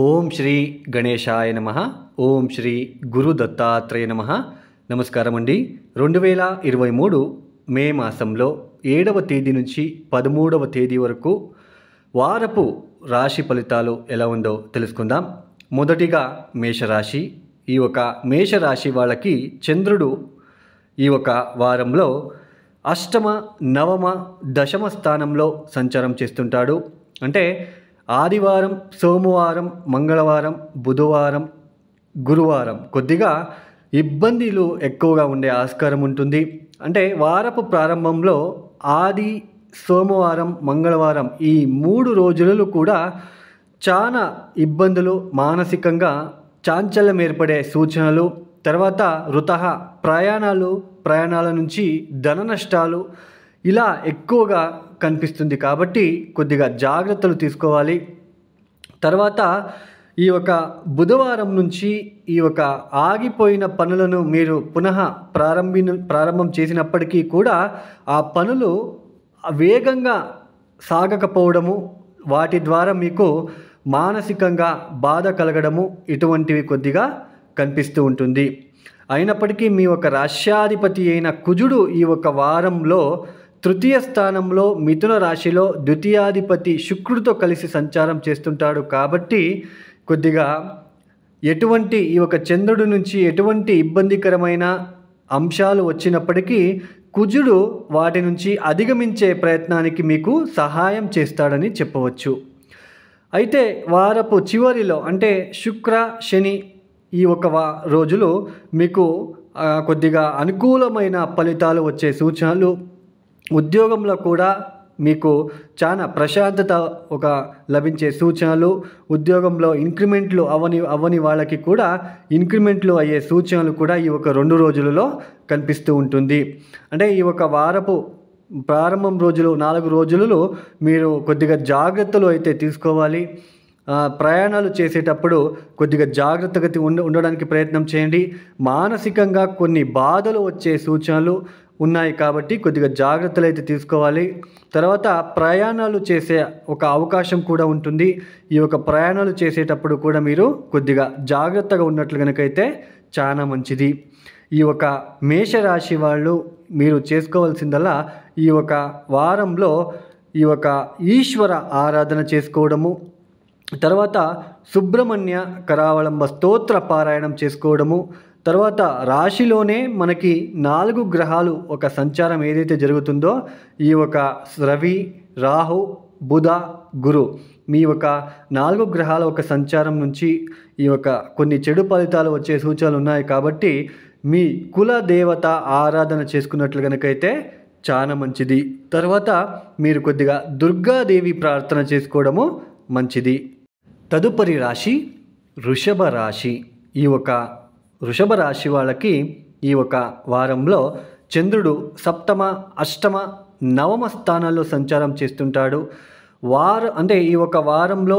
ఓం శ్రీ గణేశాయ నమ ఓం శ్రీ గురు దత్తాత్రేయ నమ నమస్కారం అండి రెండు వేల ఇరవై మూడు మే మాసంలో ఏడవ తేదీ నుంచి పదమూడవ తేదీ వరకు వారపు రాశి ఫలితాలు ఎలా ఉందో తెలుసుకుందాం మొదటిగా మేషరాశి ఈ ఒక మేషరాశి వాళ్ళకి చంద్రుడు ఈ ఒక వారంలో అష్టమ నవమ దశమ స్థానంలో సంచారం చేస్తుంటాడు అంటే ఆదివారం సోమవారం మంగళవారం బుధవారం గురువారం కొద్దిగా ఇబ్బందులు ఎక్కువగా ఉండే ఆస్కారం ఉంటుంది అంటే వారపు ప్రారంభంలో ఆది సోమవారం మంగళవారం ఈ మూడు రోజులలో కూడా చాలా ఇబ్బందులు మానసికంగా చాంచల్యం ఏర్పడే సూచనలు తర్వాత వృత ప్రయాణాలు ప్రయాణాల నుంచి ధన నష్టాలు ఇలా ఎక్కువగా కనిపిస్తుంది కాబట్టి కొద్దిగా జాగ్రత్తలు తీసుకోవాలి తర్వాత ఈ యొక్క బుధవారం నుంచి ఈ యొక్క ఆగిపోయిన పనులను మీరు పునః ప్రారంభి ప్రారంభం చేసినప్పటికీ కూడా ఆ పనులు వేగంగా సాగకపోవడము వాటి ద్వారా మీకు మానసికంగా బాధ కలగడము ఇటువంటివి కొద్దిగా కనిపిస్తూ ఉంటుంది అయినప్పటికీ మీ ఒక రాష్ట్రాధిపతి అయిన కుజుడు ఈ ఒక వారంలో తృతీయ స్థానంలో మిథున రాశిలో ద్వితీయాధిపతి శుక్రుడితో కలిసి సంచారం చేస్తుంటాడు కాబట్టి కొద్దిగా ఎటువంటి ఈ ఒక చంద్రుడి నుంచి ఎటువంటి ఇబ్బందికరమైన అంశాలు వచ్చినప్పటికీ కుజుడు వాటి నుంచి అధిగమించే ప్రయత్నానికి మీకు సహాయం చేస్తాడని చెప్పవచ్చు అయితే వారపు చివరిలో అంటే శుక్ర శని ఈ ఒక రోజులు మీకు కొద్దిగా అనుకూలమైన ఫలితాలు వచ్చే సూచనలు ఉద్యోగంలో కూడా మీకు చాలా ప్రశాంతత ఒక లభించే సూచనలు ఉద్యోగంలో ఇంక్రిమెంట్లు అవని అవని వాళ్ళకి కూడా ఇంక్రిమెంట్లు అయ్యే సూచనలు కూడా ఈ ఒక రెండు రోజులలో కనిపిస్తూ ఉంటుంది అంటే ఈ ఒక వారపు ప్రారంభం రోజులు నాలుగు రోజులలో మీరు కొద్దిగా జాగ్రత్తలు అయితే తీసుకోవాలి ప్రయాణాలు చేసేటప్పుడు కొద్దిగా జాగ్రత్తగా ఉండ ఉండడానికి ప్రయత్నం చేయండి మానసికంగా కొన్ని బాధలు వచ్చే సూచనలు ఉన్నాయి కాబట్టి కొద్దిగా జాగ్రత్తలు అయితే తీసుకోవాలి తర్వాత ప్రయాణాలు చేసే ఒక అవకాశం కూడా ఉంటుంది ఈ యొక్క ప్రయాణాలు చేసేటప్పుడు కూడా మీరు కొద్దిగా జాగ్రత్తగా ఉన్నట్లు కనుకైతే చాలా మంచిది ఈ యొక్క మేషరాశి వాళ్ళు మీరు చేసుకోవాల్సిందల్లా ఈ ఒక వారంలో ఈ ఒక ఈశ్వర ఆరాధన చేసుకోవడము తర్వాత సుబ్రహ్మణ్య కరావళంబ స్తోత్ర పారాయణం చేసుకోవడము తర్వాత రాశిలోనే మనకి నాలుగు గ్రహాలు ఒక సంచారం ఏదైతే జరుగుతుందో ఈ ఒక రవి రాహు బుధ గురు మీ యొక్క నాలుగు గ్రహాల ఒక సంచారం నుంచి ఈ యొక్క కొన్ని చెడు ఫలితాలు వచ్చే సూచనలు ఉన్నాయి కాబట్టి మీ కుల దేవత ఆరాధన చేసుకున్నట్లు కనుకైతే చాలా మంచిది తర్వాత మీరు కొద్దిగా దుర్గాదేవి ప్రార్థన చేసుకోవడము మంచిది తదుపరి రాశి వృషభ రాశి ఈ ఒక వృషభ రాశి వాళ్ళకి ఈ ఒక వారంలో చంద్రుడు సప్తమ అష్టమ నవమ స్థానాల్లో సంచారం చేస్తుంటాడు వారు అంటే ఈ ఒక వారంలో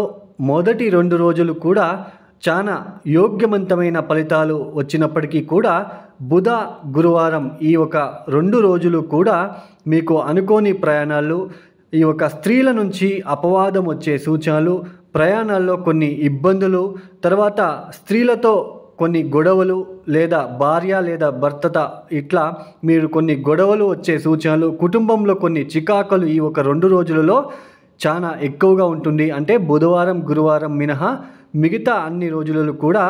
మొదటి రెండు రోజులు కూడా చాలా యోగ్యవంతమైన ఫలితాలు వచ్చినప్పటికీ కూడా బుధ గురువారం ఈ ఒక రెండు రోజులు కూడా మీకు అనుకోని ప్రయాణాలు ఈ యొక్క స్త్రీల నుంచి అపవాదం వచ్చే సూచనలు ప్రయాణాల్లో కొన్ని ఇబ్బందులు తర్వాత స్త్రీలతో కొన్ని గొడవలు లేదా భార్య లేదా భర్తత ఇట్లా మీరు కొన్ని గొడవలు వచ్చే సూచనలు కుటుంబంలో కొన్ని చికాకులు ఈ ఒక రెండు రోజులలో చాలా ఎక్కువగా ఉంటుంది అంటే బుధవారం గురువారం మినహా మిగతా అన్ని రోజులలో కూడా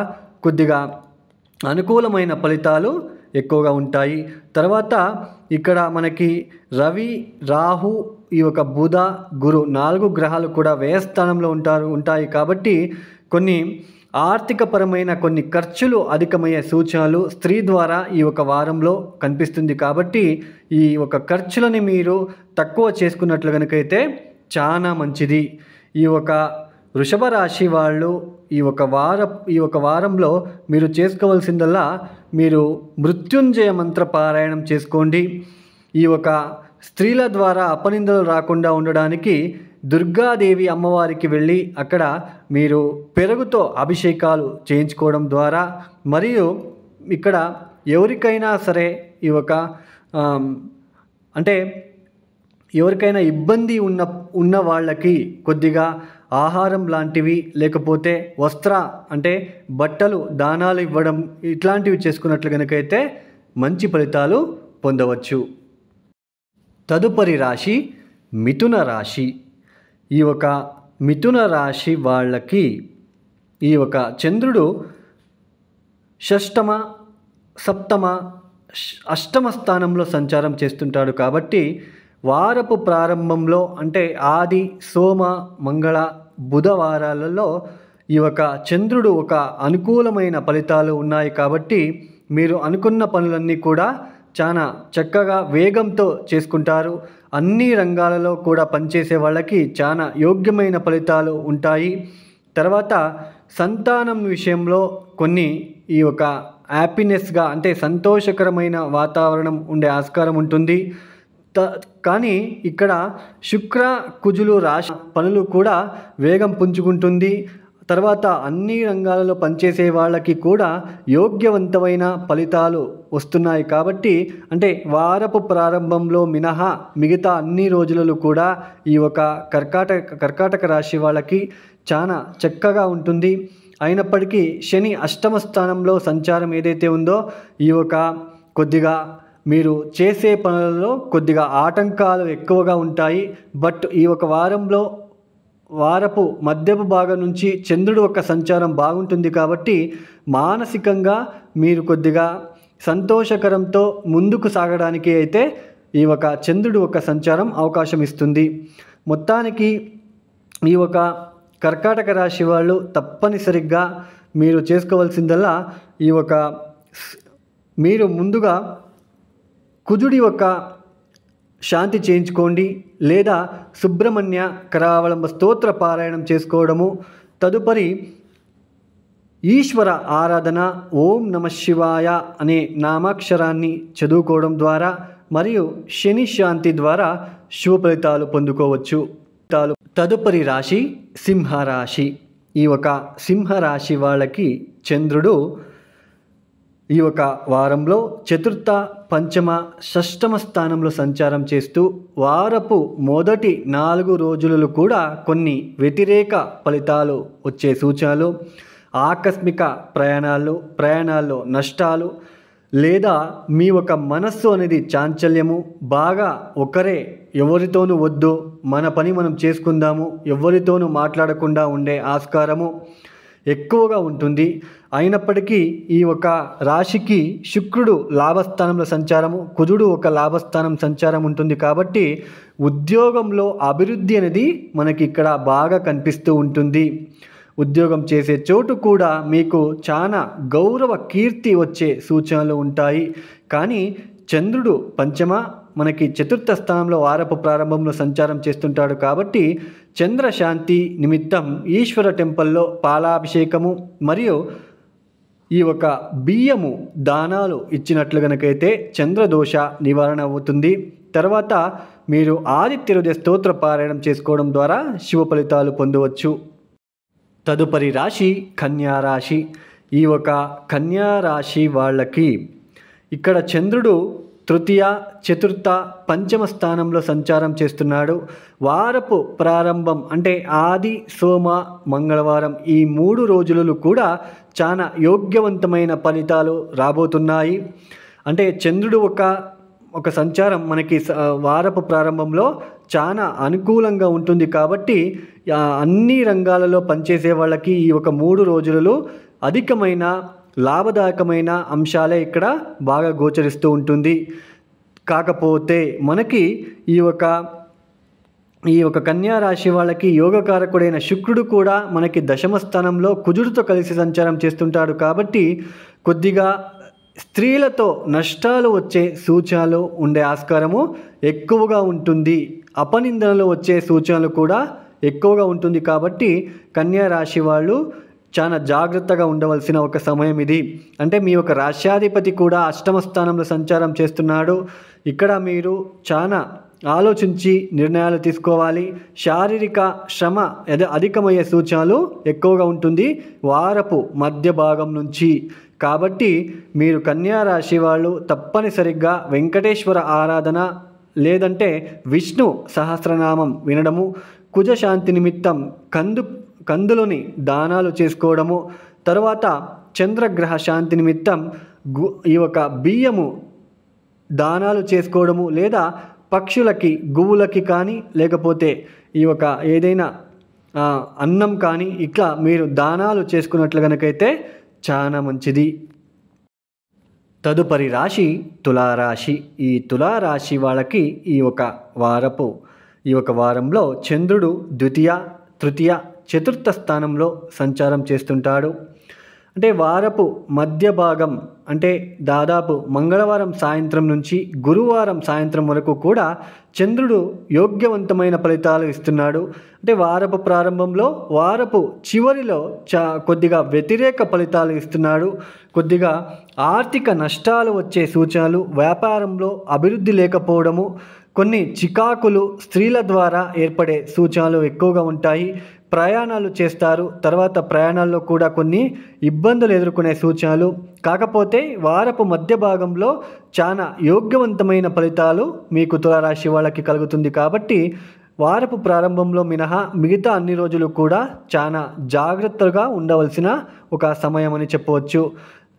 కొద్దిగా అనుకూలమైన ఫలితాలు ఎక్కువగా ఉంటాయి తర్వాత ఇక్కడ మనకి రవి రాహు ఈ యొక్క బుధ గురు నాలుగు గ్రహాలు కూడా వ్యయస్థానంలో ఉంటారు ఉంటాయి కాబట్టి కొన్ని ఆర్థికపరమైన కొన్ని ఖర్చులు అధికమయ్యే సూచనలు స్త్రీ ద్వారా ఈ ఒక వారంలో కనిపిస్తుంది కాబట్టి ఈ ఒక ఖర్చులని మీరు తక్కువ చేసుకున్నట్లు కనుకైతే చాలా మంచిది ఈ ఒక వృషభ రాశి వాళ్ళు ఈ ఒక వార ఈ ఒక వారంలో మీరు చేసుకోవాల్సిందల్లా మీరు మృత్యుంజయ మంత్ర పారాయణం చేసుకోండి ఈ ఒక స్త్రీల ద్వారా అపనిందలు రాకుండా ఉండడానికి దుర్గాదేవి అమ్మవారికి వెళ్ళి అక్కడ మీరు పెరుగుతో అభిషేకాలు చేయించుకోవడం ద్వారా మరియు ఇక్కడ ఎవరికైనా సరే ఈ ఒక అంటే ఎవరికైనా ఇబ్బంది ఉన్న ఉన్న వాళ్ళకి కొద్దిగా ఆహారం లాంటివి లేకపోతే వస్త్ర అంటే బట్టలు దానాలు ఇవ్వడం ఇట్లాంటివి చేసుకున్నట్లు కనుకైతే మంచి ఫలితాలు పొందవచ్చు తదుపరి రాశి మిథున రాశి ఈ ఒక మిథున రాశి వాళ్ళకి ఈ ఒక చంద్రుడు షష్టమ సప్తమ అష్టమ స్థానంలో సంచారం చేస్తుంటాడు కాబట్టి వారపు ప్రారంభంలో అంటే ఆది సోమ మంగళ బుధవారాలలో ఈ యొక్క చంద్రుడు ఒక అనుకూలమైన ఫలితాలు ఉన్నాయి కాబట్టి మీరు అనుకున్న పనులన్నీ కూడా చాలా చక్కగా వేగంతో చేసుకుంటారు అన్ని రంగాలలో కూడా పనిచేసే వాళ్ళకి చాలా యోగ్యమైన ఫలితాలు ఉంటాయి తర్వాత సంతానం విషయంలో కొన్ని ఈ యొక్క హ్యాపీనెస్గా అంటే సంతోషకరమైన వాతావరణం ఉండే ఆస్కారం ఉంటుంది త కానీ ఇక్కడ శుక్ర కుజులు రాశి పనులు కూడా వేగం పుంజుకుంటుంది తర్వాత అన్ని రంగాలలో పనిచేసే వాళ్ళకి కూడా యోగ్యవంతమైన ఫలితాలు వస్తున్నాయి కాబట్టి అంటే వారపు ప్రారంభంలో మినహా మిగతా అన్ని రోజులలో కూడా ఈ ఒక కర్కాటక కర్కాటక రాశి వాళ్ళకి చాలా చక్కగా ఉంటుంది అయినప్పటికీ శని అష్టమ స్థానంలో సంచారం ఏదైతే ఉందో ఈ ఒక కొద్దిగా మీరు చేసే పనులలో కొద్దిగా ఆటంకాలు ఎక్కువగా ఉంటాయి బట్ ఈ ఒక వారంలో వారపు మధ్యపు భాగం నుంచి చంద్రుడు యొక్క సంచారం బాగుంటుంది కాబట్టి మానసికంగా మీరు కొద్దిగా సంతోషకరంతో ముందుకు సాగడానికి అయితే ఈ ఒక చంద్రుడు ఒక సంచారం అవకాశం ఇస్తుంది మొత్తానికి ఈ ఒక కర్కాటక రాశి వాళ్ళు తప్పనిసరిగా మీరు చేసుకోవాల్సిందల్లా ఈ ఒక మీరు ముందుగా కుజుడి యొక్క శాంతి చేయించుకోండి లేదా సుబ్రహ్మణ్య కరావళంబ స్తోత్ర పారాయణం చేసుకోవడము తదుపరి ఈశ్వర ఆరాధన ఓం నమ శివాయ అనే నామాక్షరాన్ని చదువుకోవడం ద్వారా మరియు శని శాంతి ద్వారా శుభ ఫలితాలు పొందుకోవచ్చు తదుపరి రాశి సింహరాశి ఈ ఒక సింహరాశి వాళ్ళకి చంద్రుడు ఈ ఒక వారంలో చతుర్థ పంచమ షష్టమ స్థానంలో సంచారం చేస్తూ వారపు మొదటి నాలుగు రోజులలో కూడా కొన్ని వ్యతిరేక ఫలితాలు వచ్చే సూచనలు ఆకస్మిక ప్రయాణాలు ప్రయాణాల్లో నష్టాలు లేదా మీ ఒక మనస్సు అనేది చాంచల్యము బాగా ఒకరే ఎవరితోనూ వద్దు మన పని మనం చేసుకుందాము ఎవరితోనూ మాట్లాడకుండా ఉండే ఆస్కారము ఎక్కువగా ఉంటుంది అయినప్పటికీ ఈ ఒక రాశికి శుక్రుడు లాభస్థానంలో సంచారము కుజుడు ఒక లాభస్థానం సంచారం ఉంటుంది కాబట్టి ఉద్యోగంలో అభివృద్ధి అనేది మనకి ఇక్కడ బాగా కనిపిస్తూ ఉంటుంది ఉద్యోగం చేసే చోటు కూడా మీకు చాలా గౌరవ కీర్తి వచ్చే సూచనలు ఉంటాయి కానీ చంద్రుడు పంచమ మనకి చతుర్థ స్థానంలో వారపు ప్రారంభంలో సంచారం చేస్తుంటాడు కాబట్టి చంద్రశాంతి నిమిత్తం ఈశ్వర టెంపుల్లో పాలాభిషేకము మరియు ఈ ఒక బియ్యము దానాలు ఇచ్చినట్లు గనకైతే చంద్రదోష నివారణ అవుతుంది తర్వాత మీరు ఆదిత్య స్తోత్ర పారాయణం చేసుకోవడం ద్వారా శివ ఫలితాలు పొందవచ్చు తదుపరి రాశి కన్యారాశి ఈ ఒక కన్యారాశి వాళ్ళకి ఇక్కడ చంద్రుడు తృతీయ చతుర్థ పంచమ స్థానంలో సంచారం చేస్తున్నాడు వారపు ప్రారంభం అంటే ఆది సోమ మంగళవారం ఈ మూడు రోజులు కూడా చాలా యోగ్యవంతమైన ఫలితాలు రాబోతున్నాయి అంటే చంద్రుడు ఒక ఒక సంచారం మనకి వారపు ప్రారంభంలో చాలా అనుకూలంగా ఉంటుంది కాబట్టి అన్ని రంగాలలో పనిచేసే వాళ్ళకి ఈ ఒక మూడు రోజులలో అధికమైన లాభదాయకమైన అంశాలే ఇక్కడ బాగా గోచరిస్తూ ఉంటుంది కాకపోతే మనకి ఈ యొక్క ఈ యొక్క కన్యా రాశి వాళ్ళకి యోగకారకుడైన శుక్రుడు కూడా మనకి దశమ స్థానంలో కుజుడితో కలిసి సంచారం చేస్తుంటాడు కాబట్టి కొద్దిగా స్త్రీలతో నష్టాలు వచ్చే సూచనలు ఉండే ఆస్కారము ఎక్కువగా ఉంటుంది అపనిందనలు వచ్చే సూచనలు కూడా ఎక్కువగా ఉంటుంది కాబట్టి కన్యా రాశి వాళ్ళు చాలా జాగ్రత్తగా ఉండవలసిన ఒక సమయం ఇది అంటే మీ యొక్క రాష్ట్రాధిపతి కూడా అష్టమ స్థానంలో సంచారం చేస్తున్నాడు ఇక్కడ మీరు చాలా ఆలోచించి నిర్ణయాలు తీసుకోవాలి శారీరక శ్రమ అధికమయ్యే సూచనలు ఎక్కువగా ఉంటుంది వారపు మధ్య భాగం నుంచి కాబట్టి మీరు కన్యా రాశి వాళ్ళు తప్పనిసరిగా వెంకటేశ్వర ఆరాధన లేదంటే విష్ణు సహస్రనామం వినడము కుజశాంతి నిమిత్తం కందు కందులని దానాలు చేసుకోవడము తర్వాత చంద్రగ్రహ శాంతి నిమిత్తం గు ఈ యొక్క బియ్యము దానాలు చేసుకోవడము లేదా పక్షులకి గువ్వులకి కానీ లేకపోతే ఈ యొక్క ఏదైనా అన్నం కానీ ఇట్లా మీరు దానాలు చేసుకున్నట్లు కనుకైతే చాలా మంచిది తదుపరి రాశి తులారాశి ఈ తులారాశి వాళ్ళకి ఈ ఒక వారపు ఈ ఒక వారంలో చంద్రుడు ద్వితీయ తృతీయ చతుర్థ స్థానంలో సంచారం చేస్తుంటాడు అంటే వారపు మధ్య భాగం అంటే దాదాపు మంగళవారం సాయంత్రం నుంచి గురువారం సాయంత్రం వరకు కూడా చంద్రుడు యోగ్యవంతమైన ఫలితాలు ఇస్తున్నాడు అంటే వారపు ప్రారంభంలో వారపు చివరిలో చా కొద్దిగా వ్యతిరేక ఫలితాలు ఇస్తున్నాడు కొద్దిగా ఆర్థిక నష్టాలు వచ్చే సూచనలు వ్యాపారంలో అభివృద్ధి లేకపోవడము కొన్ని చికాకులు స్త్రీల ద్వారా ఏర్పడే సూచనలు ఎక్కువగా ఉంటాయి ప్రయాణాలు చేస్తారు తర్వాత ప్రయాణాల్లో కూడా కొన్ని ఇబ్బందులు ఎదుర్కొనే సూచనలు కాకపోతే వారపు మధ్య భాగంలో చాలా యోగ్యవంతమైన ఫలితాలు మీకు తులారాశి వాళ్ళకి కలుగుతుంది కాబట్టి వారపు ప్రారంభంలో మినహా మిగతా అన్ని రోజులు కూడా చాలా జాగ్రత్తగా ఉండవలసిన ఒక సమయం అని చెప్పవచ్చు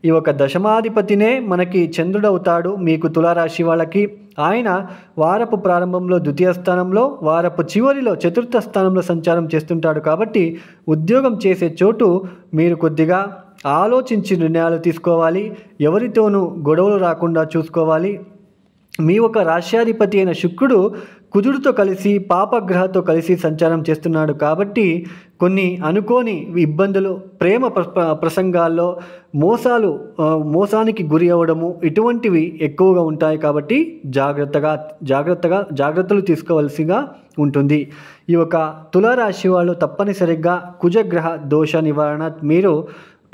ఈ యొక్క దశమాధిపతినే మనకి చంద్రుడవుతాడు మీకు తులారాశి వాళ్ళకి ఆయన వారపు ప్రారంభంలో ద్వితీయ స్థానంలో వారపు చివరిలో చతుర్థ స్థానంలో సంచారం చేస్తుంటాడు కాబట్టి ఉద్యోగం చేసే చోటు మీరు కొద్దిగా ఆలోచించి నిర్ణయాలు తీసుకోవాలి ఎవరితోనూ గొడవలు రాకుండా చూసుకోవాలి మీ ఒక రాశ్యాధిపతి అయిన శుక్రుడు కుజుడితో కలిసి పాపగ్రహతో కలిసి సంచారం చేస్తున్నాడు కాబట్టి కొన్ని అనుకోని ఇబ్బందులు ప్రేమ ప్రసంగాల్లో మోసాలు మోసానికి గురి అవ్వడము ఇటువంటివి ఎక్కువగా ఉంటాయి కాబట్టి జాగ్రత్తగా జాగ్రత్తగా జాగ్రత్తలు తీసుకోవాల్సిగా ఉంటుంది ఈ యొక్క తులారాశి వాళ్ళు తప్పనిసరిగా కుజగ్రహ దోష నివారణ మీరు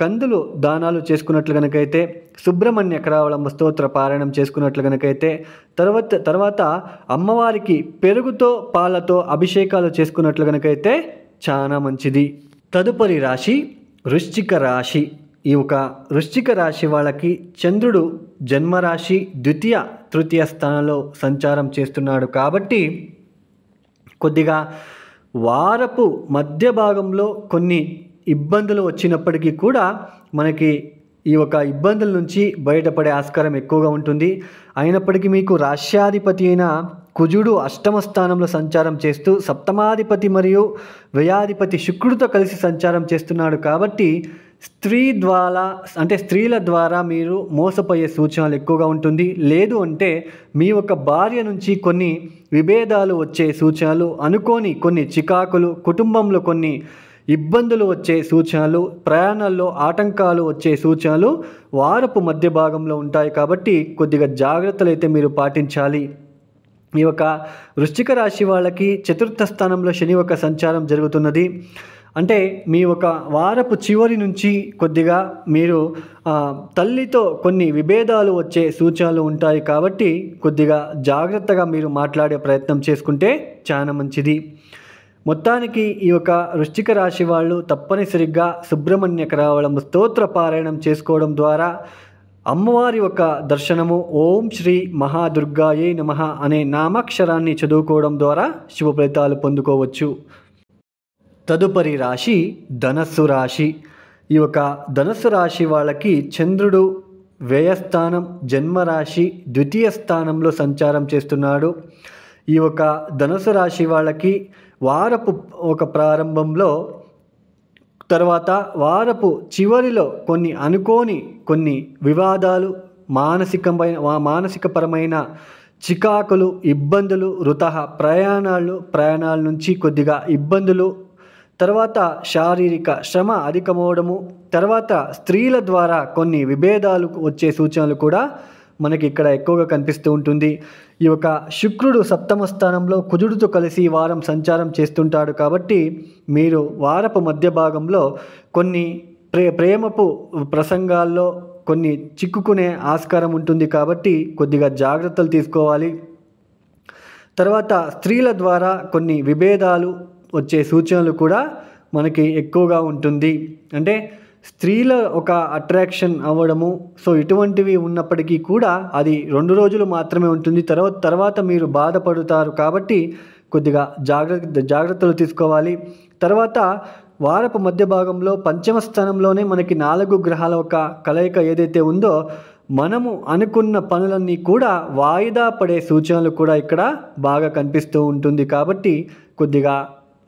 కందులు దానాలు చేసుకున్నట్లు కనుకైతే సుబ్రహ్మణ్య కరావళమ్మ స్తోత్ర పారాయణం చేసుకున్నట్లు కనుకైతే తర్వాత తర్వాత అమ్మవారికి పెరుగుతో పాలతో అభిషేకాలు చేసుకున్నట్లు కనుకైతే చాలా మంచిది తదుపరి రాశి వృశ్చిక రాశి ఈ ఒక వృశ్చిక రాశి వాళ్ళకి చంద్రుడు జన్మరాశి ద్వితీయ తృతీయ స్థానంలో సంచారం చేస్తున్నాడు కాబట్టి కొద్దిగా వారపు మధ్య భాగంలో కొన్ని ఇబ్బందులు వచ్చినప్పటికీ కూడా మనకి ఈ యొక్క ఇబ్బందుల నుంచి బయటపడే ఆస్కారం ఎక్కువగా ఉంటుంది అయినప్పటికీ మీకు రాష్ట్రాధిపతి అయిన కుజుడు అష్టమ స్థానంలో సంచారం చేస్తూ సప్తమాధిపతి మరియు వ్యయాధిపతి శుక్రుడితో కలిసి సంచారం చేస్తున్నాడు కాబట్టి స్త్రీ ద్వారా అంటే స్త్రీల ద్వారా మీరు మోసపోయే సూచనలు ఎక్కువగా ఉంటుంది లేదు అంటే మీ యొక్క భార్య నుంచి కొన్ని విభేదాలు వచ్చే సూచనలు అనుకోని కొన్ని చికాకులు కుటుంబంలో కొన్ని ఇబ్బందులు వచ్చే సూచనలు ప్రయాణాల్లో ఆటంకాలు వచ్చే సూచనలు వారపు మధ్య భాగంలో ఉంటాయి కాబట్టి కొద్దిగా జాగ్రత్తలు అయితే మీరు పాటించాలి ఈ యొక్క వృశ్చిక రాశి వాళ్ళకి చతుర్థ స్థానంలో శని యొక్క సంచారం జరుగుతున్నది అంటే మీ ఒక వారపు చివరి నుంచి కొద్దిగా మీరు తల్లితో కొన్ని విభేదాలు వచ్చే సూచనలు ఉంటాయి కాబట్టి కొద్దిగా జాగ్రత్తగా మీరు మాట్లాడే ప్రయత్నం చేసుకుంటే చాలా మంచిది మొత్తానికి ఈ యొక్క వృశ్చిక రాశి వాళ్ళు తప్పనిసరిగా సుబ్రహ్మణ్య కరావళం స్తోత్ర పారాయణం చేసుకోవడం ద్వారా అమ్మవారి యొక్క దర్శనము ఓం శ్రీ మహాదుర్గాయే నమ అనే నామాక్షరాన్ని చదువుకోవడం ద్వారా శుభ ఫలితాలు పొందుకోవచ్చు తదుపరి రాశి ధనస్సు రాశి ఈ యొక్క ధనస్సు రాశి వాళ్ళకి చంద్రుడు వ్యయస్థానం జన్మరాశి ద్వితీయ స్థానంలో సంచారం చేస్తున్నాడు ఈ యొక్క ధనస్సు రాశి వాళ్ళకి వారపు ఒక ప్రారంభంలో తర్వాత వారపు చివరిలో కొన్ని అనుకోని కొన్ని వివాదాలు మానసికమైన మానసికపరమైన చికాకులు ఇబ్బందులు వృత ప్రయాణాలు ప్రయాణాల నుంచి కొద్దిగా ఇబ్బందులు తర్వాత శారీరక శ్రమ అధికమవడము తర్వాత స్త్రీల ద్వారా కొన్ని విభేదాలు వచ్చే సూచనలు కూడా మనకి ఇక్కడ ఎక్కువగా కనిపిస్తూ ఉంటుంది ఈ యొక్క శుక్రుడు సప్తమ స్థానంలో కుజుడితో కలిసి వారం సంచారం చేస్తుంటాడు కాబట్టి మీరు వారపు మధ్య భాగంలో కొన్ని ప్రే ప్రేమపు ప్రసంగాల్లో కొన్ని చిక్కుకునే ఆస్కారం ఉంటుంది కాబట్టి కొద్దిగా జాగ్రత్తలు తీసుకోవాలి తర్వాత స్త్రీల ద్వారా కొన్ని విభేదాలు వచ్చే సూచనలు కూడా మనకి ఎక్కువగా ఉంటుంది అంటే స్త్రీల ఒక అట్రాక్షన్ అవ్వడము సో ఇటువంటివి ఉన్నప్పటికీ కూడా అది రెండు రోజులు మాత్రమే ఉంటుంది తర్వాత తర్వాత మీరు బాధపడుతారు కాబట్టి కొద్దిగా జాగ్రత్త జాగ్రత్తలు తీసుకోవాలి తర్వాత వారపు మధ్య భాగంలో పంచమ స్థానంలోనే మనకి నాలుగు గ్రహాల ఒక కలయిక ఏదైతే ఉందో మనము అనుకున్న పనులన్నీ కూడా వాయిదా పడే సూచనలు కూడా ఇక్కడ బాగా కనిపిస్తూ ఉంటుంది కాబట్టి కొద్దిగా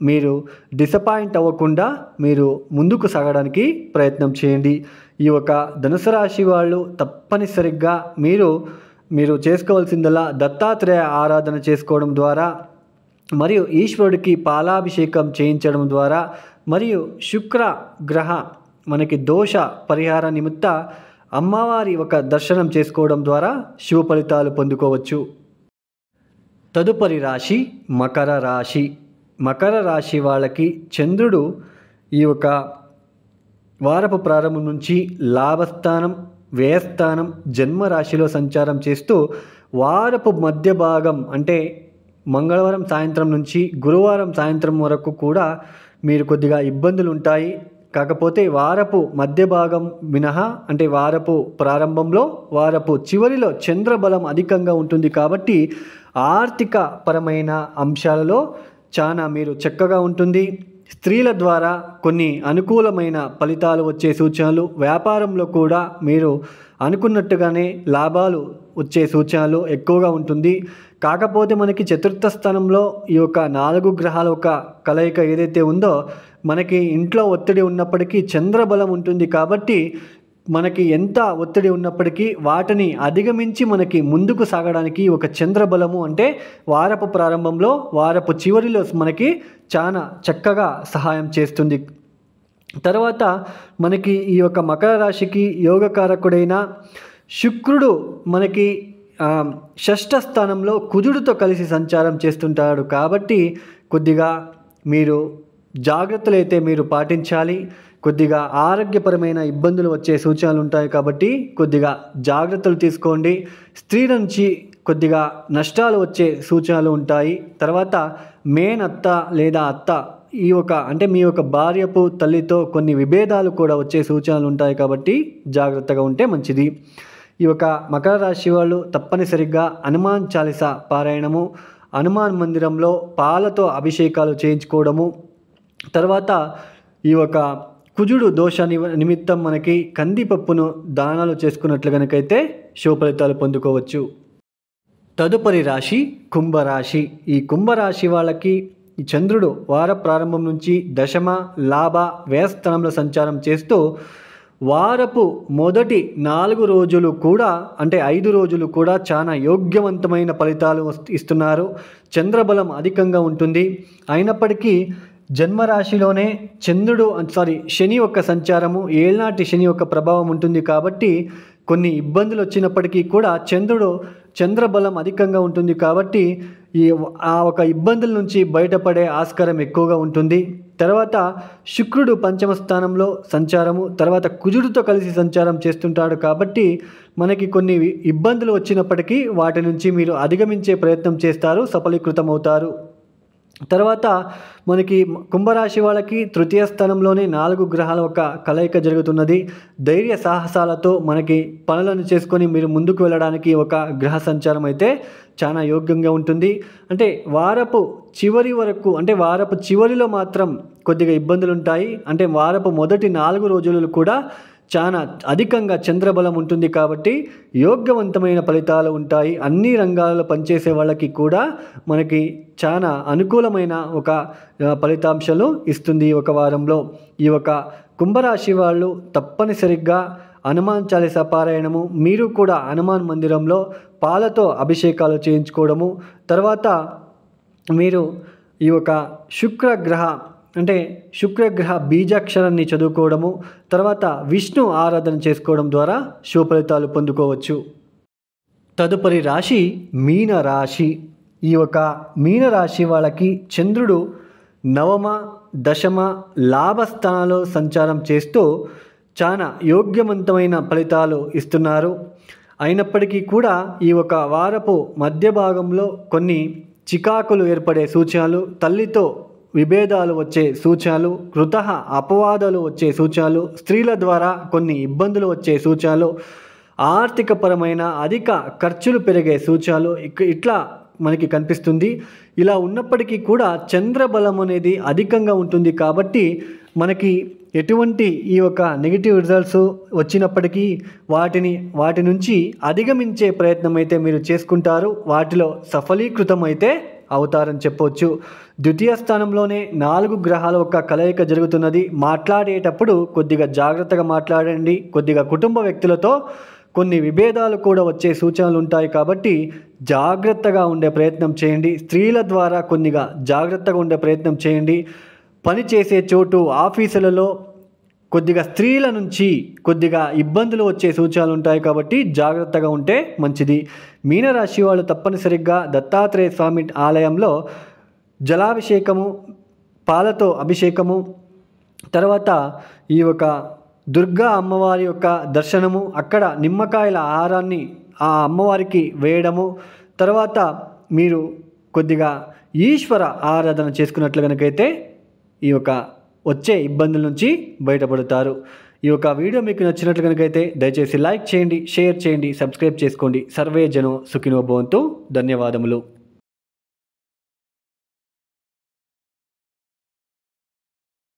మీరు డిసప్పాయింట్ అవ్వకుండా మీరు ముందుకు సాగడానికి ప్రయత్నం చేయండి ఈ యొక్క ధనుసు రాశి వాళ్ళు తప్పనిసరిగా మీరు మీరు చేసుకోవాల్సిందల్లా దత్తాత్రేయ ఆరాధన చేసుకోవడం ద్వారా మరియు ఈశ్వరుడికి పాలాభిషేకం చేయించడం ద్వారా మరియు శుక్ర గ్రహ మనకి దోష పరిహార నిమిత్త అమ్మవారి ఒక దర్శనం చేసుకోవడం ద్వారా శుభ ఫలితాలు పొందుకోవచ్చు తదుపరి రాశి మకర రాశి మకర రాశి వాళ్ళకి చంద్రుడు ఈ యొక్క వారపు ప్రారంభం నుంచి లాభస్థానం వ్యయస్థానం జన్మరాశిలో సంచారం చేస్తూ వారపు మధ్య భాగం అంటే మంగళవారం సాయంత్రం నుంచి గురువారం సాయంత్రం వరకు కూడా మీరు కొద్దిగా ఇబ్బందులు ఉంటాయి కాకపోతే వారపు మధ్య భాగం మినహా అంటే వారపు ప్రారంభంలో వారపు చివరిలో చంద్రబలం అధికంగా ఉంటుంది కాబట్టి ఆర్థిక పరమైన అంశాలలో చాలా మీరు చక్కగా ఉంటుంది స్త్రీల ద్వారా కొన్ని అనుకూలమైన ఫలితాలు వచ్చే సూచనలు వ్యాపారంలో కూడా మీరు అనుకున్నట్టుగానే లాభాలు వచ్చే సూచనలు ఎక్కువగా ఉంటుంది కాకపోతే మనకి చతుర్థ స్థానంలో ఈ యొక్క నాలుగు గ్రహాల యొక్క కలయిక ఏదైతే ఉందో మనకి ఇంట్లో ఒత్తిడి ఉన్నప్పటికీ చంద్రబలం ఉంటుంది కాబట్టి మనకి ఎంత ఒత్తిడి ఉన్నప్పటికీ వాటిని అధిగమించి మనకి ముందుకు సాగడానికి ఒక చంద్రబలము అంటే వారపు ప్రారంభంలో వారపు చివరిలో మనకి చాలా చక్కగా సహాయం చేస్తుంది తర్వాత మనకి ఈ యొక్క మకర రాశికి యోగకారకుడైన శుక్రుడు మనకి షష్ఠ స్థానంలో కుజుడితో కలిసి సంచారం చేస్తుంటాడు కాబట్టి కొద్దిగా మీరు జాగ్రత్తలు అయితే మీరు పాటించాలి కొద్దిగా ఆరోగ్యపరమైన ఇబ్బందులు వచ్చే సూచనలు ఉంటాయి కాబట్టి కొద్దిగా జాగ్రత్తలు తీసుకోండి స్త్రీ నుంచి కొద్దిగా నష్టాలు వచ్చే సూచనలు ఉంటాయి తర్వాత మేన్ అత్త లేదా అత్త ఈ ఒక అంటే మీ యొక్క భార్యపు తల్లితో కొన్ని విభేదాలు కూడా వచ్చే సూచనలు ఉంటాయి కాబట్టి జాగ్రత్తగా ఉంటే మంచిది ఈ యొక్క మకర రాశి వాళ్ళు తప్పనిసరిగా హనుమాన్ చాలీస పారాయణము హనుమాన్ మందిరంలో పాలతో అభిషేకాలు చేయించుకోవడము తర్వాత ఈ యొక్క కుజుడు దోష నిమిత్తం మనకి కందిపప్పును దానాలు చేసుకున్నట్లు కనుకైతే శుభ ఫలితాలు పొందుకోవచ్చు తదుపరి రాశి కుంభరాశి ఈ కుంభరాశి వాళ్ళకి ఈ చంద్రుడు వార ప్రారంభం నుంచి దశమ లాభ వ్యయస్థానంలో సంచారం చేస్తూ వారపు మొదటి నాలుగు రోజులు కూడా అంటే ఐదు రోజులు కూడా చాలా యోగ్యవంతమైన ఫలితాలు ఇస్తున్నారు చంద్రబలం అధికంగా ఉంటుంది అయినప్పటికీ జన్మరాశిలోనే చంద్రుడు సారీ శని యొక్క సంచారము ఏళ్నాటి శని యొక్క ప్రభావం ఉంటుంది కాబట్టి కొన్ని ఇబ్బందులు వచ్చినప్పటికీ కూడా చంద్రుడు చంద్రబలం అధికంగా ఉంటుంది కాబట్టి ఈ ఆ ఒక ఇబ్బందుల నుంచి బయటపడే ఆస్కారం ఎక్కువగా ఉంటుంది తర్వాత శుక్రుడు పంచమ స్థానంలో సంచారము తర్వాత కుజుడితో కలిసి సంచారం చేస్తుంటాడు కాబట్టి మనకి కొన్ని ఇబ్బందులు వచ్చినప్పటికీ వాటి నుంచి మీరు అధిగమించే ప్రయత్నం చేస్తారు సఫలీకృతమవుతారు తర్వాత మనకి కుంభరాశి వాళ్ళకి తృతీయ స్థానంలోనే నాలుగు గ్రహాల ఒక కలయిక జరుగుతున్నది ధైర్య సాహసాలతో మనకి పనులను చేసుకొని మీరు ముందుకు వెళ్ళడానికి ఒక గ్రహ సంచారం అయితే చాలా యోగ్యంగా ఉంటుంది అంటే వారపు చివరి వరకు అంటే వారపు చివరిలో మాత్రం కొద్దిగా ఇబ్బందులు ఉంటాయి అంటే వారపు మొదటి నాలుగు రోజులు కూడా చాలా అధికంగా చంద్రబలం ఉంటుంది కాబట్టి యోగ్యవంతమైన ఫలితాలు ఉంటాయి అన్ని రంగాలలో పనిచేసే వాళ్ళకి కూడా మనకి చాలా అనుకూలమైన ఒక ఫలితాంశాలు ఇస్తుంది ఈ ఒక వారంలో ఈ ఒక కుంభరాశి వాళ్ళు తప్పనిసరిగా హనుమాన్ చాలీస పారాయణము మీరు కూడా హనుమాన్ మందిరంలో పాలతో అభిషేకాలు చేయించుకోవడము తర్వాత మీరు ఈ యొక్క శుక్రగ్రహ అంటే శుక్రగ్రహ బీజాక్షరాన్ని చదువుకోవడము తర్వాత విష్ణు ఆరాధన చేసుకోవడం ద్వారా శుభ ఫలితాలు పొందుకోవచ్చు తదుపరి రాశి మీన రాశి ఈ యొక్క మీన రాశి వాళ్ళకి చంద్రుడు నవమ దశమ లాభస్థానంలో సంచారం చేస్తూ చాలా యోగ్యవంతమైన ఫలితాలు ఇస్తున్నారు అయినప్పటికీ కూడా ఈ ఒక వారపు మధ్య భాగంలో కొన్ని చికాకులు ఏర్పడే సూచనలు తల్లితో విభేదాలు వచ్చే సూచాలు కృత అపవాదాలు వచ్చే సూచాలు స్త్రీల ద్వారా కొన్ని ఇబ్బందులు వచ్చే సూచాలు ఆర్థికపరమైన అధిక ఖర్చులు పెరిగే సూచాలు ఇట్లా మనకి కనిపిస్తుంది ఇలా ఉన్నప్పటికీ కూడా చంద్రబలం అనేది అధికంగా ఉంటుంది కాబట్టి మనకి ఎటువంటి ఈ యొక్క నెగిటివ్ రిజల్ట్స్ వచ్చినప్పటికీ వాటిని వాటి నుంచి అధిగమించే ప్రయత్నం అయితే మీరు చేసుకుంటారు వాటిలో సఫలీకృతం అయితే అవతారం చెప్పవచ్చు ద్వితీయ స్థానంలోనే నాలుగు గ్రహాల యొక్క కలయిక జరుగుతున్నది మాట్లాడేటప్పుడు కొద్దిగా జాగ్రత్తగా మాట్లాడండి కొద్దిగా కుటుంబ వ్యక్తులతో కొన్ని విభేదాలు కూడా వచ్చే సూచనలు ఉంటాయి కాబట్టి జాగ్రత్తగా ఉండే ప్రయత్నం చేయండి స్త్రీల ద్వారా కొన్నిగా జాగ్రత్తగా ఉండే ప్రయత్నం చేయండి పని చేసే చోటు ఆఫీసులలో కొద్దిగా స్త్రీల నుంచి కొద్దిగా ఇబ్బందులు వచ్చే సూచనలు ఉంటాయి కాబట్టి జాగ్రత్తగా ఉంటే మంచిది మీనరాశి వాళ్ళు తప్పనిసరిగా దత్తాత్రేయ స్వామి ఆలయంలో జలాభిషేకము పాలతో అభిషేకము తర్వాత ఈ యొక్క దుర్గా అమ్మవారి యొక్క దర్శనము అక్కడ నిమ్మకాయల ఆహారాన్ని ఆ అమ్మవారికి వేయడము తర్వాత మీరు కొద్దిగా ఈశ్వర ఆరాధన చేసుకున్నట్లు కనుకైతే ఈ యొక్క వచ్చే ఇబ్బందుల నుంచి బయటపడతారు ఈ యొక్క వీడియో మీకు నచ్చినట్లు కనుకైతే దయచేసి లైక్ చేయండి షేర్ చేయండి సబ్స్క్రైబ్ చేసుకోండి సర్వే జనం సుఖినోభవంతో ధన్యవాదములు